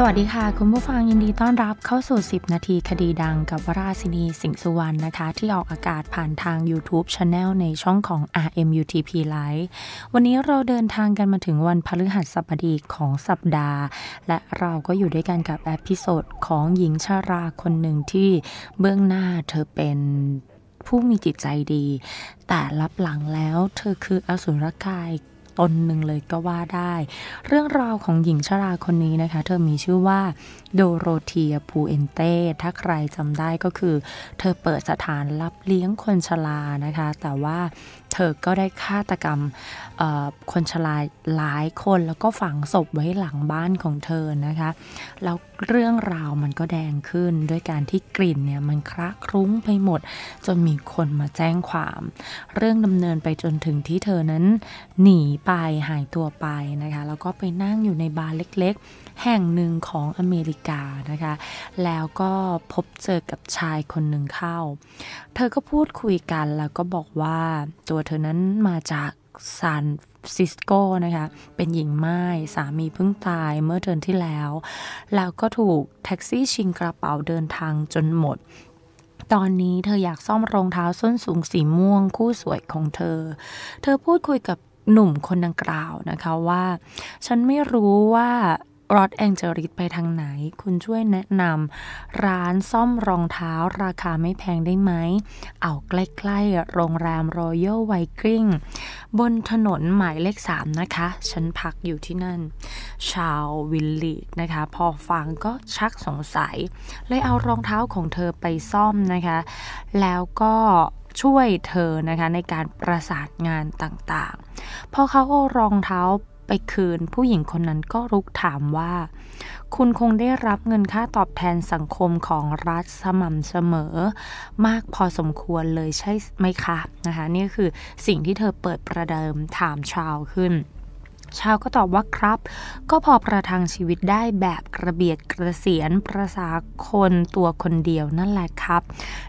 สวัสดีค่ะคุณผู้ฟังยินดีต้อนรับเข้าสู่ 10 นาทีคดีดังกับวราศินี สิงสุวรรณนะคะ ที่ออกอากาศผ่านทาง YouTube Channel ในช่องของ RMUTP Live วันนี้เราเดินทางกันมาถึงวันพฤหัสบดีของสัปดาห์ และเราก็อยู่ด้วยกันกับแอพิโซดของหญิงชาราคนหนึ่งที่เบื้องหน้าเธอเป็นผู้มีจิตใจดี แต่รับหลังแล้วเธอคืออสุรกายตนหนึ่งเลยก็ว่าได้ เรื่องราวของหญิงชราคนนี้นะคะ เธอมีชื่อว่าโดโรเทียพูเอนเต้ถ้าใครจำได้ก็คือ เธอเปิดสถานรับเลี้ยงคนชรานะคะ แต่ว่าเธอก็ได้ฆาตกรรมคนชราหลายคนแล้วก็ฝังศพไว้หลังบ้านของเธอนะคะ แล้วเรื่องราวมันก็แดงขึ้นด้วยการที่กลิ่นเนี่ย มันคระครุ้งไปหมด จนมีคนมาแจ้งความ เรื่องดำเนินไปจนถึงที่เธอนั้นหนีไปหายตัวไปนะคะ แล้วก็ไปนั่งอยู่ในบาร์เล็กแห่งหนึ่งของอเมริกานะคะ แล้วก็พบเจอกับชายคนหนึ่งเข้า เธอก็พูดคุยกันแล้วก็บอกว่า ตัวเธอนั้นมาจากซานซิสโกนะคะ เป็นหญิงไม้สามีเพิ่งตายเมื่อเดือนที่แล้ว แล้วก็ถูกแท็กซี่ชิงกระเป๋าเดินทางจนหมด ตอนนี้เธออยากซ่อมรองเท้าส้นสูงสีม่วงคู่สวยของเธอ เธอพูดคุยกับหนุ่มคนดังกล่าวนะคะว่า ฉันไม่รู้ว่ารอดแองเจลิสไปทางไหน คุณช่วยแนะนำร้านซ่อมรองเท้าราคาไม่แพงได้ไหม เอาใกล้ๆ โรงแรมรอยัลไวกิ้งบนถนนหมายเลข3นะคะ ฉันพักอยู่ที่นั่น ชาววิลลีกนะคะ พอฟังก็ชักสงสัยเลยเอารองเท้าของเธอไปซ่อมนะคะ แล้วก็ช่วยเธอนะคะ ในการประสานงานต่างๆ พอเขาก็รองเท้าไปคืน ผู้หญิงคนนั้นก็รุกถามว่า คุณคงได้รับเงินค่าตอบแทนสังคมของรัฐสม่ำเสมอ มากพอสมควรเลยใช่ไหมคะนะคะนี่คือสิ่งที่เธอเปิดประเดิมถามชาวขึ้น ชาวก็ตอบว่าครับ ก็พอประทังชีวิตได้แบบกระเบียดกระเสียนประสาคนตัวคนเดียวนั่นแหละครับ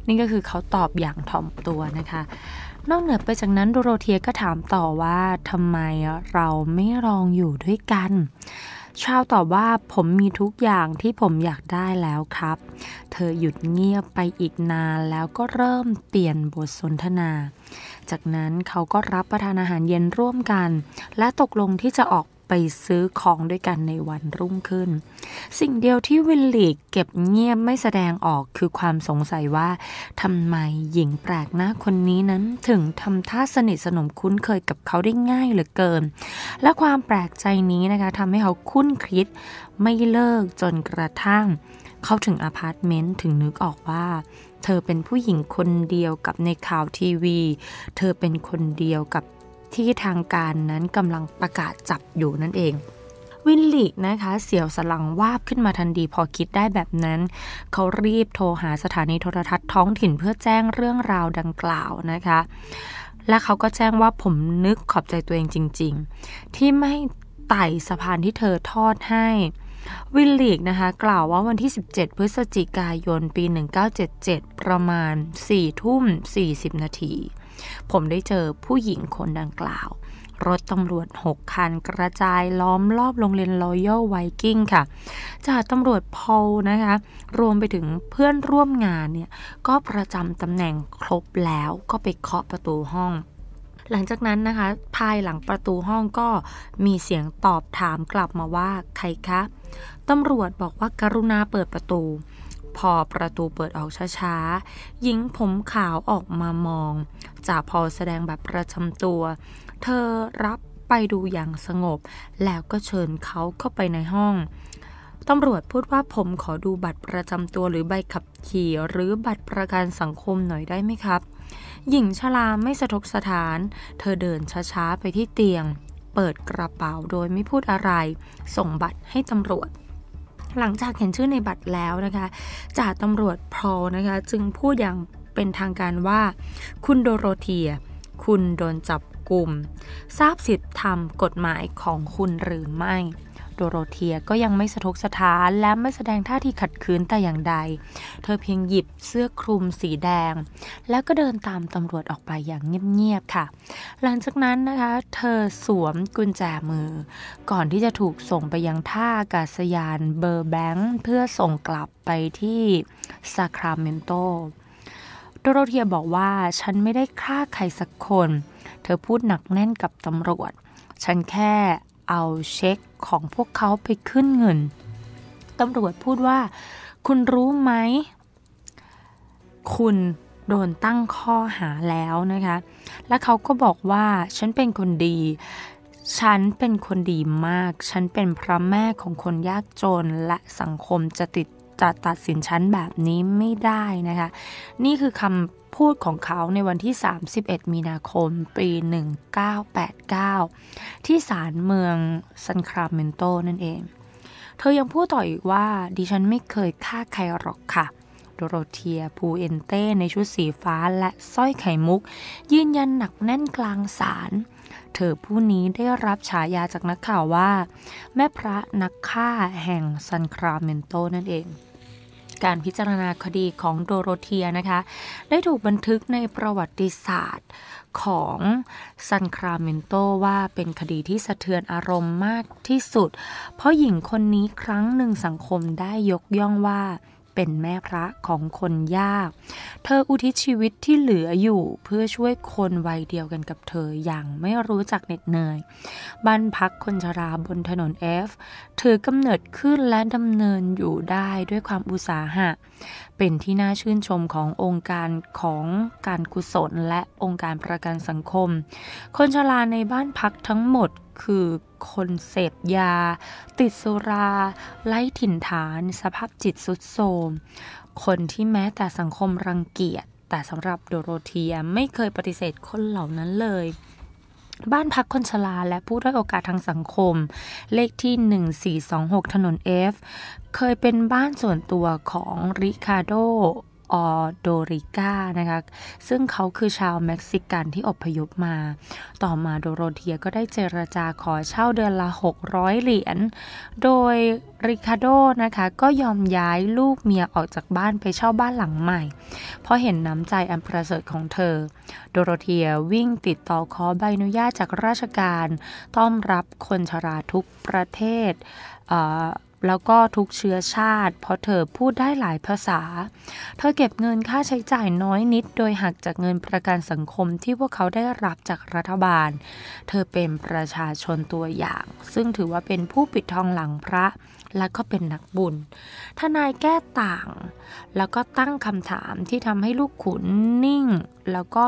นี่ก็คือเขาตอบอย่างถ่อมตัวนะคะนอกเหนือไปจากนั้นโดโรเทียก็ถามต่อว่าทำไมเราไม่ลองอยู่ด้วยกัน ชาวตอบว่าผมมีทุกอย่างที่ผมอยากได้แล้วครับ เธอหยุดเงียบไปอีกนานแล้วก็เริ่มเปลี่ยนบทสนทนา จากนั้นเขาก็รับประทานอาหารเย็นร่วมกัน และตกลงที่จะออกไปซื้อของด้วยกันในวันรุ่งขึ้น สิ่งเดียวที่วิลลีเก็บเงียบไม่แสดงออกคือความสงสัยว่าทำไมหญิงแปลกหน้าคนนี้นั้นถึงทำท่าสนิทสนมคุ้นเคยกับเขาได้ง่ายเหลือเกิน และความแปลกใจนี้นะคะทำให้เขาคุ้นคิดไม่เลิกจนกระทั่ง เขาถึงอาพาร์ตเมนต์ ถึงนึกออกว่า เธอเป็นผู้หญิงคนเดียวกับในข่าวทีวี เธอเป็นคนเดียวกับที่ทางการนั้นกำลังประกาศจับอยู่นั่นเอง วินลีกนะคะเสียวสลังวาบขึ้นมาทันทีพอคิดได้แบบนั้น เขารีบโทรหาสถานีโทรทัศน์ท้องถิ่นเพื่อแจ้งเรื่องราวดังกล่าวนะคะ และเขาก็แจ้งว่าผมนึกขอบใจตัวเองจริงๆ ที่ไม่ไต่สะพานที่เธอทอดให้ วิลลีกนะคะกล่าวว่าวันที่ 17 พฤศจิกายน ปี 1977 ประมาณ4ทุ่ม 40 นาทีผมได้เจอผู้หญิงคนดังกล่าว รถตำรวจ 6 คันกระจายล้อมรอบโรงเรียนรอยัลไวกิ้งค่ะ จากตำรวจโพลนะคะ รวมไปถึงเพื่อนร่วมงานเนี่ย ก็ประจำตำแหน่งครบแล้วก็ไปเคาะประตูห้อง หลังจากนั้นนะคะ ภายหลังประตูห้องก็มีเสียงตอบถามกลับมาว่าใครคะตำรวจบอกว่าการุณาเปิดประตูพอประตูเปิดออกช้าๆ หญิงผมขาวออกมามองจ่าพอแสดงแบบประจำตัว เธอรับไปดูอย่างสงบ แล้วก็เชิญเขาเข้าไปในห้องตำรวจพูดว่าผมขอดูบัตรประจำตัวหรือใบขับขี่หรือบัตรประกันสังคมหน่อยได้ไหมครับ หญิงชราไม่สะทกสถาน เธอเดินช้าๆไปที่เตียง เปิดกระเป๋าโดยไม่พูดอะไร ส่งบัตรให้ตำรวจหลังจากเห็นชื่อในบัตรแล้วนะคะจ่าตำรวจพอลนะคะจึงพูดอย่างเป็นทางการว่า คุณโดโรเทีย คุณโดนจับกลุ่ม ทราบสิทธิธรรมกฎหมายของคุณหรือไม่โดโรเทียก็ยังไม่สะทกสะท้านและไม่แสดงท่าทีขัดขืนแต่อย่างใด เธอเพียงหยิบเสื้อคลุมสีแดง แล้วก็เดินตามตำรวจออกไปอย่างเงียบๆ ค่ะ หลังจากนั้นนะคะ เธอสวมกุญแจมือก่อนที่จะถูกส่งไปยังท่าอากาศยานเบอร์แบงค์ เพื่อส่งกลับไปที่ซาคราเมนโตโดโรเทียบอกว่าฉันไม่ได้ฆ่าใครสักคน เธอพูดหนักแน่นกับตำรวจ ฉันแค่เอาเช็คของพวกเขาไปขึ้นเงินตำรวจพูดว่า คุณรู้ไหม คุณโดนตั้งข้อหาแล้วนะคะ และเขาก็บอกว่าฉันเป็นคนดี ฉันเป็นคนดีมาก ฉันเป็นพระแม่ของคนยากจนและสังคมจะติดจะตัดสินฉันแบบนี้ไม่ได้นะคะ นี่คือคำพูดของเขาในวันที่ 31 มีนาคม ปี 1989 ที่ศาลเมืองซันคราเมนโตนั่นเอง เธอยังพูดต่ออีกว่าดิฉันไม่เคยฆ่าใครหรอกค่ะ โดโรเทีย พูเอนเต้ ในชุดสีฟ้าและสร้อยไข่มุก ยืนยันหนักแน่นกลางศาลเธอผู้นี้ได้รับฉายาจากนักข่าวว่า แม่พระนักฆ่าแห่งซันคราเมนโตนั่นเอง การพิจารณาคดีของโดโรเทียนะคะ ได้ถูกบันทึกในประวัติศาสตร์ของซันคราเมนโตว่าเป็นคดีที่สะเทือนอารมณ์มากที่สุด เพราะหญิงคนนี้ครั้งหนึ่งสังคมได้ยกย่องว่าเป็นแม่พระของคนยาก เธออุทิศชีวิตที่เหลืออยู่เพื่อช่วยคนวัยเดียวกันกับเธออย่างไม่รู้จักเหน็ดเหนื่อย บ้านพักคนชราบนถนนเอฟเธอกำเนิดขึ้นและดำเนินอยู่ได้ด้วยความอุตสาหะเป็นที่น่าชื่นชมขององค์การของการกุศลและองค์การประกันสังคม คนชราในบ้านพักทั้งหมดคือคนเสพยา ติดสุรา ไล่ถิ่นฐาน สภาพจิตสุดโทม คนที่แม้แต่สังคมรังเกียจ แต่สำหรับโดโรเทียไม่เคยปฏิเสธคนเหล่านั้นเลยบ้านพักคนชราและผู้ด้อยโอกาสทางสังคม เลขที่ 1426 ถนน F เคยเป็นบ้านส่วนตัวของริคาโดออโดริก้านะคะซึ่งเขาคือชาวเม็กซิกันที่อพยพมา ต่อมาโดโรเทียก็ได้เจรจาขอเช่าเดือนละ 600 เหรียญโดยริคาโดนะคะ ก็ยอมย้ายลูกเมียออกจากบ้านไปเช่าบ้านหลังใหม่ เพราะเห็นน้ำใจอันประเสริฐของเธอ โดโรเทียวิ่งติดต่อขอใบอนุญาตจากราชการต้อนรับคนชราทุกประเทศแล้วก็ทุกเชื้อชาติ เพราะเธอพูดได้หลายภาษา เธอเก็บเงินค่าใช้จ่ายน้อยนิด โดยหัก จากเงินประกันสังคมที่พวกเขาได้รับจากรัฐบาล เธอเป็นประชาชนตัวอย่าง ซึ่งถือว่าเป็นผู้ปิดทองหลังพระ และก็เป็นนักบุญ ทนายแก้ต่าง แล้วก็ตั้งคำถามที่ทำให้ลูกขุนนิ่ง แล้วก็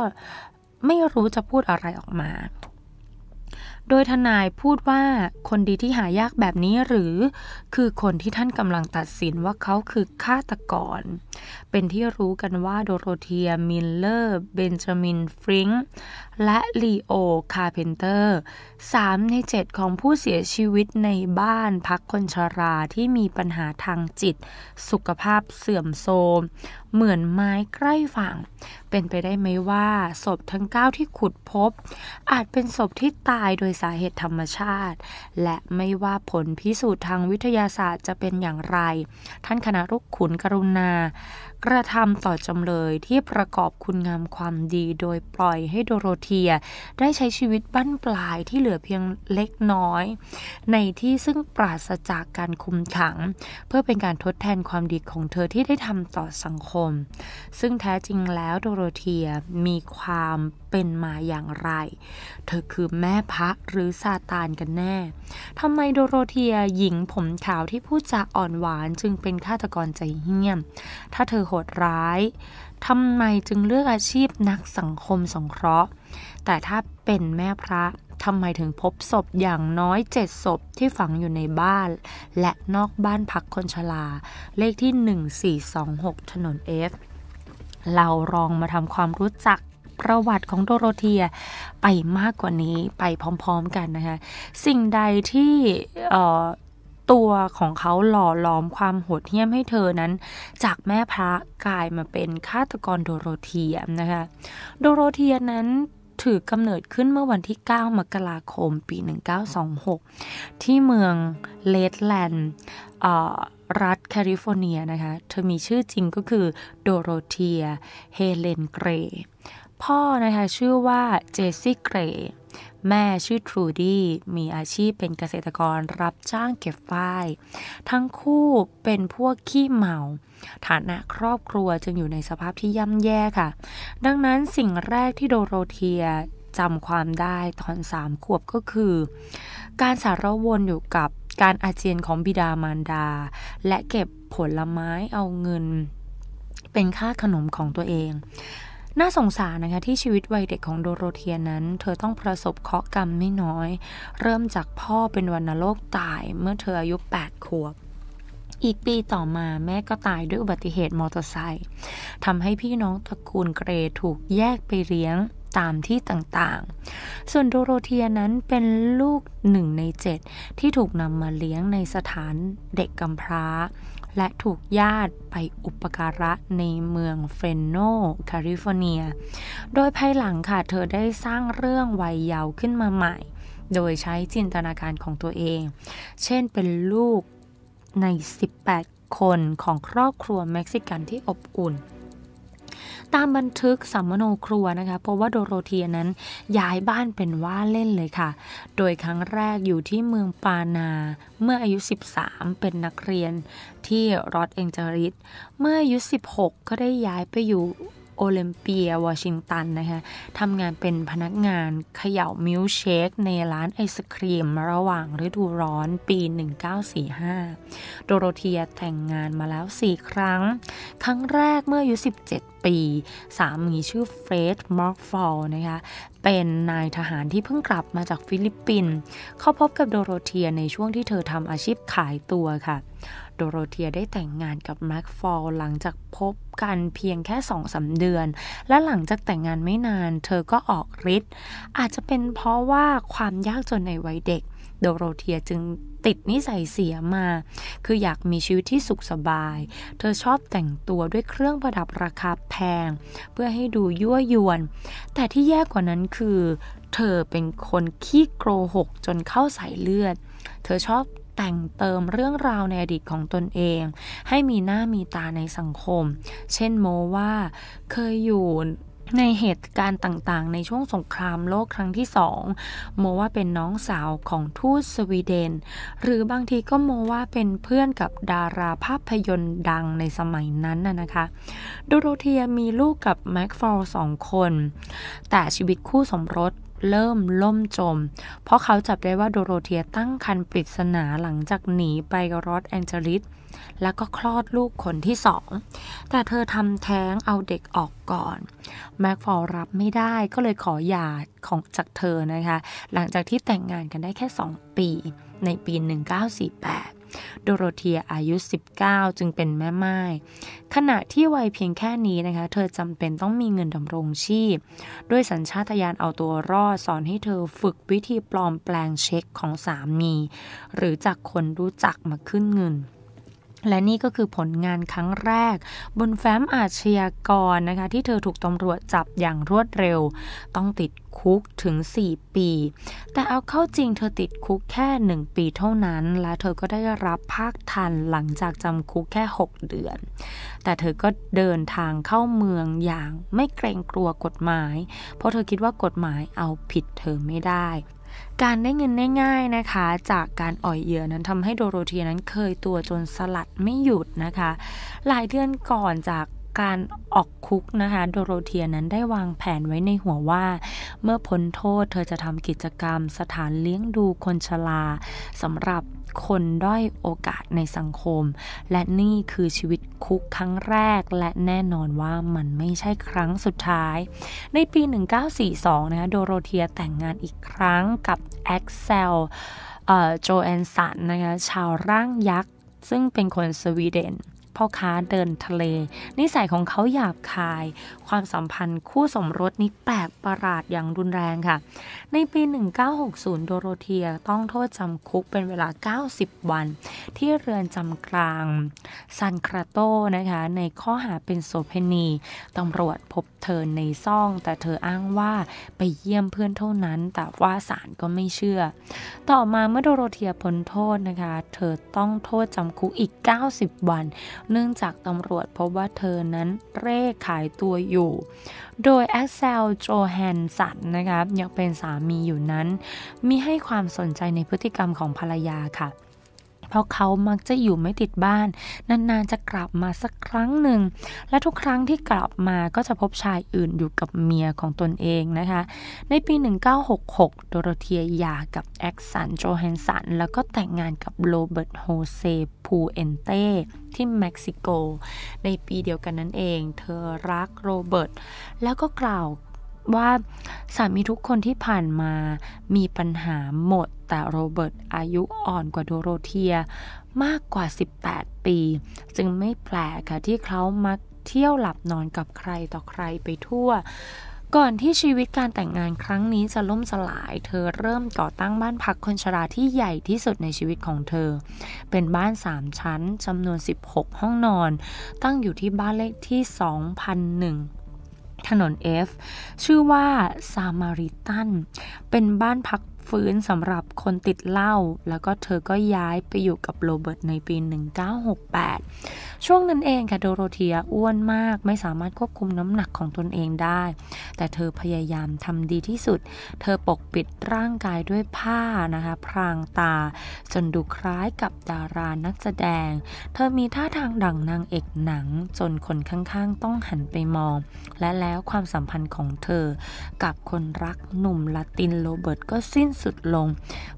ไม่รู้จะพูดอะไรออกมาโดยทนายพูดว่าคนดีที่หายากแบบนี้หรือ คือคนที่ท่านกำลังตัดสินว่าเขาคือฆาตกร เป็นที่รู้กันว่าโดโรเทียมิลเลอร์ เบนจามิน ฟริงและลีโอ คาเพนเตอร์สามในเจ็ดของผู้เสียชีวิตในบ้านพักคนชราที่มีปัญหาทางจิต สุขภาพเสื่อมโทรมเหมือนไม้ใกล้ฝั่ง เป็นไปได้ไหมว่า ศพทั้ง9ที่ขุดพบ อาจเป็นศพที่ตายโดยสาเหตุธรรมชาติ และไม่ว่าผลพิสูจน์ทางวิทยาศาสตร์จะเป็นอย่างไร ท่านคณะรุกขุนกรุณา กระทำต่อจำเลยที่ประกอบคุณงามความดีโดยปล่อยให้โดโรเทีย ได้ใช้ชีวิตบั้นปลายที่เหลือเพียงเล็กน้อย ในที่ซึ่งปราศจากการคุมขัง เพื่อเป็นการทดแทนความดีของเธอที่ได้ทำต่อสังคมมซึ่งแท้จริงแล้วโดโรเทียมีความเป็นมาอย่างไร เธอคือแม่พระหรือซาตานกันแน่ ทำไมโดโรเทียหญิงผมขาวที่พูดจาอ่อนหวานจึงเป็นฆาตกรใจเหี้ยม ถ้าเธอโหดร้ายทำไมจึงเลือกอาชีพนักสังคมสงเคราะห์ แต่ถ้าเป็นแม่พระทำไมถึงพบศพอย่างน้อยเจดศพที่ฝังอยู่ในบ้าน และนอกบ้านพักคนชราเลขที่ 1426 ถนนเอฟเราลองมาทำความรู้จักประวัติของโดโรเทียไปมากกว่านี้ไปพร้อมๆกันนะคะ สิ่งใดที่ตัวของเขาหล่อล้อมความโหดเหี้ยมให้เธอนั้น จากแม่พระกลายมาเป็นฆาตกรโดโรเทียนะคะ โดโรเทียนั้นถือกำเนิดขึ้นเมื่อวันที่ 9 มกราคม ปี 1926 ที่เมืองเลดแลนด์รัฐแคลิฟอร์เนีย นะคะ เธอมีชื่อจริงก็คือโดโรเทียเฮเลน เกรย์ พ่อ นะคะ ชื่อว่า เจสซี่ เกรย์แม่ชื่อทรูดี้มีอาชีพเป็นเกษตรกรรับจ้างเก็บฝ้ายทั้งคู่เป็นพวกขี้เมา ฐานะครอบครัวจึงอยู่ในสภาพที่ย่ำแย่ค่ะ ดังนั้นสิ่งแรกที่โดโรเทียจำความได้ตอนสามขวบก็คือ การสารวนอยู่กับการอาเจียนของบิดามารดา และเก็บผลไม้เอาเงินเป็นค่าขนมของตัวเองน่าสงสารนะคะที่ชีวิตวัยเด็กของโดโรเทียนั้น เธอต้องประสบเคราะห์กรรมไม่น้อย เริ่มจากพ่อเป็นวันโรคตายเมื่อเธออายุ8ขวบ อีกปีต่อมาแม่ก็ตายด้วยอุบัติเหตุมอเตอร์ไซค์ทำให้พี่น้องตระกูลเกรถูกแยกไปเลี้ยงตามที่ต่างๆ ส่วนโดโรเทียนั้นเป็นลูกหนึ่งในเจ็ดที่ถูกนำมาเลี้ยงในสถานเด็กกำพร้าและถูกญาติไปอุปการะในเมืองเฟรนโนแคลิฟอร์เนีย โดยภายหลังค่ะเธอได้สร้างเรื่องวัยเยาว์ขึ้นมาใหม่ โดยใช้จินตนาการของตัวเอง เช่นเป็นลูกใน 18 คนของครอบครัวเม็กซิกันที่อบอุ่นตามบันทึกสัมมโนครัวนะคะ เพราะว่าโดโรเทียนั้นย้ายบ้านเป็นว่าเล่นเลยค่ะ โดยครั้งแรกอยู่ที่เมืองปานา เมื่ออายุ 13 เป็นนักเรียน ที่รอดเองจาริตเมื่ออายุ 16 ก็ได้ย้ายไปอยู่โอลิมเปียวอชิงตันนะคะทำงานเป็นพนักงานเขย่ามิลเชค ในร้านไอศครีมระหว่างฤดูร้อนปี 1945 โดโรเทียแต่งงานมาแล้ว 4 ครั้ง ครั้งแรกเมื่ออายุ 17 ปี สามีชื่อเฟรดมอร์ฟอลนะคะ เป็นนายทหารที่เพิ่งกลับมาจากฟิลิปปินส์ เข้าพบกับโดโรเทียในช่วงที่เธอทำอาชีพขายตัวค่ะโดโรเทีย ได้แต่งงานกับแม็กฟอลหลังจากพบกันเพียงแค่สองสาเดือน และหลังจากแต่งงานไม่นานเธอก็ออกฤทธิ์อาจจะเป็นเพราะว่าความยากจนในวัยเด็ก โดโรเทียจึงติดนิสัยเสียมา คืออยากมีชีวิตที่สุขสบาย เธอชอบแต่งตัวด้วยเครื่องประดับราคาแพง เพื่อให้ดูยั่วยวน แต่ที่แย่กว่านั้นคือ เธอเป็นคนขี้โกหกจนเข้าสายเลือด เธอชอบแต่งเติมเรื่องราวในอดีตของตนเอง ให้มีหน้ามีตาในสังคม เช่นโมว่าเคยอยู่ในเหตุการณ์ต่างๆ ในช่วงสงครามโลกครั้งที่สอง โมว่าเป็นน้องสาวของทูตสวีเดน หรือบางทีก็โมว่าเป็นเพื่อนกับดาราภาพยนตร์ดังในสมัยนั้นน่ะนะคะดูโรเทียมีลูกกับแม็กฟอลสองคน แต่ชีวิตคู่สมรสเริ่มล่มจม เพราะเขาจับได้ว่าโดโรเทียตั้งคันปริศนาหลังจากหนีไปรอสแองเจลิสแล้วก็คลอดลูกคนที่สอง แต่เธอทำแท้งเอาเด็กออกก่อน แม็กฟอร์รับไม่ได้ก็เลยขอหย่าของจากเธอนะคะ หลังจากที่แต่งงานกันได้แค่ 2 ปี ในปี 1948โดโรเทียอายุ 19 จึงเป็นแม่ไม้ขณะที่วัยเพียงแค่นี้นะคะ เธอจำเป็นต้องมีเงินดำรงชีพ ด้วยสัญชาตญาณเอาตัวรอดสอนให้เธอฝึกวิธีปลอมแปลงเช็คของสามี หรือจากคนรู้จักมาขึ้นเงินและนี่ก็คือผลงานครั้งแรก บนแฟ้มอาชญากรนะคะที่เธอถูกตำรวจจับอย่างรวดเร็ว ต้องติดคุกถึง 4 ปี แต่เอาเข้าจริงเธอติดคุกแค่ 1 ปีเท่านั้น และเธอก็ได้รับภาคทันหลังจากจำคุกแค่ 6 เดือน แต่เธอก็เดินทางเข้าเมืองอย่างไม่เกรงกลัวกฎหมาย เพราะเธอคิดว่ากฎหมายเอาผิดเธอไม่ได้การได้เงินง่ายๆนะคะจากการอ่อยเหยื่อนั้นทำให้โดโรเทียนั้นเคยตัวจนสลัดไม่หยุดนะคะหลายเดือนก่อนจากการออกคุกนะคะโดโรเทียนั้นได้วางแผนไว้ในหัวว่าเมื่อพ้นโทษเธอจะทำกิจกรรมสถานเลี้ยงดูคนชราสำหรับคนด้อยโอกาสในสังคม และนี่คือชีวิตคุกครั้งแรกและแน่นอนว่ามันไม่ใช่ครั้งสุดท้าย ในปี 1942 นะคะโดโรเทียแต่งงานอีกครั้งกับแอ็กเซลโจแอนสันนะคะชาวร่างยักษ์ซึ่งเป็นคนสวีเดนพ่อค้าเดินทะเล นิสัยของเขาหยาบคายความสัมพันธ์คู่สมรสนี้แปลกประหลาดอย่างรุนแรงค่ะ ในปี 1960 โดโรเทียต้องโทษจำคุกเป็นเวลา 90 วันที่เรือนจำกลางซันคราโตนะคะในข้อหาเป็นโสเพณีตำรวจพบเธอในซ่องแต่เธออ้างว่าไปเยี่ยมเพื่อนเท่านั้นแต่ว่าศาลก็ไม่เชื่อ ต่อมาเมื่อโดโรเทียพ้นโทษนะคะ เธอต้องโทษจำคุกอีก 90 วัน เนื่องจากตำรวจพบว่าเธอนั้นเร่ขายตัวอยู่ โดยแอคเซลโจแฮนสันนะคะยังเป็นสามีอยู่นั้น มีให้ความสนใจในพฤติกรรมของภรรยาค่ะเพราะเขามักจะอยู่ไม่ติดบ้าน นานๆจะกลับมาสักครั้งหนึ่ง และทุกครั้งที่กลับมาก็จะพบชายอื่นอยู่กับเมียของตนเองนะคะ ในปี 1966 โดโรเทียหย่ากับ แอ็กสันโจเฮนสัน แล้วก็แต่งงานกับ โรเบิร์ตโฮเซพูเอนเต้ ที่เม็กซิโก ในปีเดียวกันนั่นเอง เธอรักโรเบิร์ต แล้วก็กล่าวว่า สามีทุกคนที่ผ่านมามีปัญหาหมด แต่โรเบิร์ตอายุอ่อนกว่าโดโรเทียมากกว่า 18 ปี จึงไม่แปลกค่ะที่เขามักเที่ยวหลับนอนกับใครต่อใครไปทั่ว ก่อนที่ชีวิตการแต่งงานครั้งนี้จะล่มสลาย เธอเริ่มก่อตั้งบ้านพักคนชราที่ใหญ่ที่สุดในชีวิตของเธอ เป็นบ้าน3ชั้นจำนวน 16 ห้องนอน ตั้งอยู่ที่บ้านเลขที่ 2001ถนน F ชื่อว่าซามาริตัน เป็นบ้านพักฟื้นสำหรับคนติดเหล้าแล้วก็เธอก็ย้ายไปอยู่กับโรเบิร์ตในปี 1968 ช่วงนั้นเองค่ะโดโรเทียอ้วนมากไม่สามารถควบคุมน้ำหนักของตนเองได้แต่เธอพยายามทำดีที่สุด เธอปกปิดร่างกายด้วยผ้า นะคะพรางตา จนดูคล้ายกับดารานักแสดง เธอมีท่าทางดังนางเอกหนัง จนคนข้างๆ ต้องหันไปมอง และแล้วความสัมพันธ์ของเธอกับคนรักหนุ่มลาตินโรเบิร์ตก็สิ้นสุดลง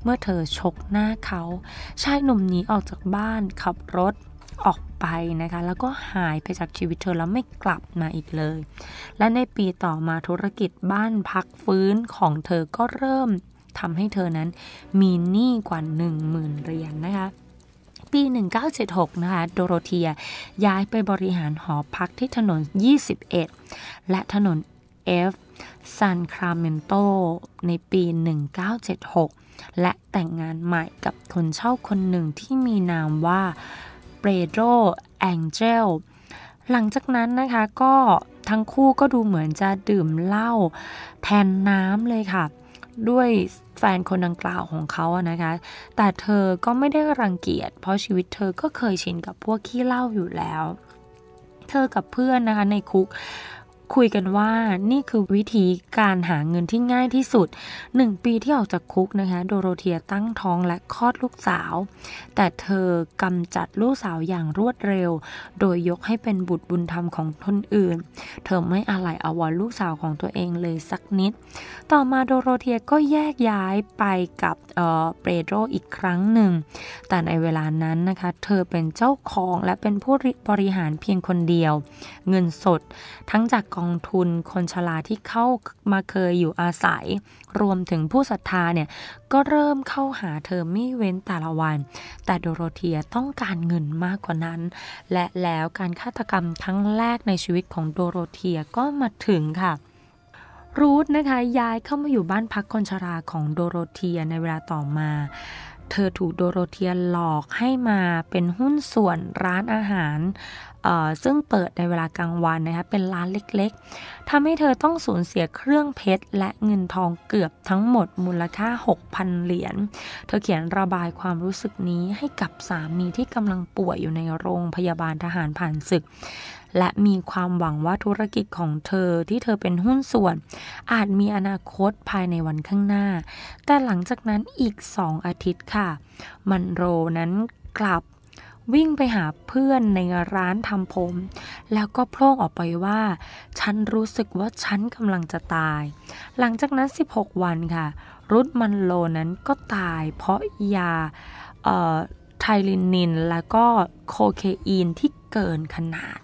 เมื่อเธอชกหน้าเขา ชายหนุ่มหนีออกจากบ้านขับรถออกไปนะคะ แล้วก็หายไปจากชีวิตเธอแล้วไม่กลับมาอีกเลย และในปีต่อมาธุรกิจบ้านพักฟื้นของเธอก็เริ่มทำให้เธอนั้นมีหนี้กว่า 10,000เหรียญนนะคะ ปี 1976นะคะโดโรเทียย้ายไปบริหารหอพักที่ถนน 21 และถนน F ซันคราเมนโตในปี 1976 และแต่งงานใหม่กับคนเช่าคนหนึ่งที่มีนามว่าเปโดรแองเจลหลังจากนั้นนะคะก็ทั้งคู่ก็ดูเหมือนจะดื่มเหล้าแทนน้ำเลยค่ะ ด้วยแฟนคนดังกล่าวของเขาอะนะคะ แต่เธอก็ไม่ได้รังเกียจเพราะชีวิตเธอก็เคยชินกับพวกขี้เหล้าอยู่แล้ว เธอกับเพื่อนนะคะในคุกคุยกันว่านี่คือวิธีการหาเงินที่ง่ายที่สุด 1 ปีที่ออกจากคุกนะคะ โดโรเทียตั้งท้องและคลอดลูกสาว แต่เธอกำจัดลูกสาวอย่างรวดเร็ว โดยยกให้เป็นบุตรบุญธรรมของคนอื่น เธอไม่อาลัยอาวรลูกสาวของตัวเองเลยสักนิด ต่อมาโดโรเทียก็แยกย้ายไปกับเปโดรอีกครั้งหนึ่ง แต่ในเวลานั้นนะคะ เธอเป็นเจ้าของและเป็นผู้บริหารเพียงคนเดียว เงินสดทั้งจากกององทุนคนชราที่เข้ามาเคยอยู่อาศัย รวมถึงผู้ศรัทธาเนี่ยก็เริ่มเข้าหาเธอไม่เว้นแต่ละวัน แต่โดโรเธียต้องการเงินมากกว่านั้น และแล้วการฆาตกรรมครั้งแรกในชีวิตของโดโรเธียก็มาถึงค่ะ รูทนะคะย้ายเข้ามาอยู่บ้านพักคนชราของโดโรเธียในเวลาต่อมา เธอถูกโดโรเธียหลอกให้มาเป็นหุ้นส่วนร้านอาหารซึ่งเปิดในเวลากลางวันนะคะเป็นร้านเล็กๆ ทำให้เธอต้องสูญเสียเครื่องเพชรและเงินทองเกือบทั้งหมด มูลค่า 6,000 เหรียญ เธอเขียนระบายความรู้สึกนี้ให้กับสามีที่กำลังป่วยอยู่ในโรงพยาบาลทหารผ่านศึก และมีความหวังว่า ธุรกิจของเธอที่เธอเป็นหุ้นส่วน อาจมีอนาคตภายในวันข้างหน้า แต่หลังจากนั้นอีกสองอาทิตย์ค่ะ มันโรนั้นกลับวิ่งไปหาเพื่อนในร้านทำผม แล้วก็โพล่งออกไปว่า ฉันรู้สึกว่าฉันกำลังจะตาย หลังจากนั้น 16 วันค่ะ รุดมันโลนั้นก็ตายเพราะยาไทลินินแล้วก็โคเคอีนที่เกินขนาด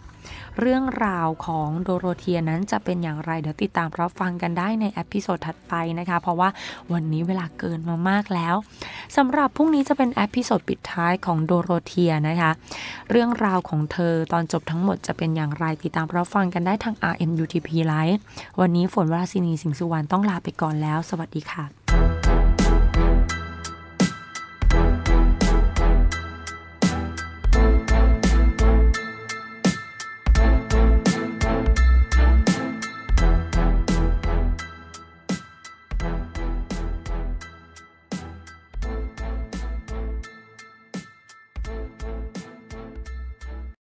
เรื่องราวของโดโรเทียนั้นจะเป็นอย่างไรเดี๋ยวติดตามรับฟังกันได้ในอพิโซดถัดไปนะคะ เพราะว่าวันนี้เวลาเกินมามากแล้วสำหรับพรุ่งนี้จะเป็นอพิโซดปิดท้ายของโดโรเทียนะคะเรื่องราวของเธอตอนจบทั้งหมดจะเป็นอย่างไร ติดตามรับฟังกันได้ทาง RMUTP Live วันนี้ฝนวราศินีสิงสุวรรณต้องลาไปก่อนแล้วสวัสดีค่ะ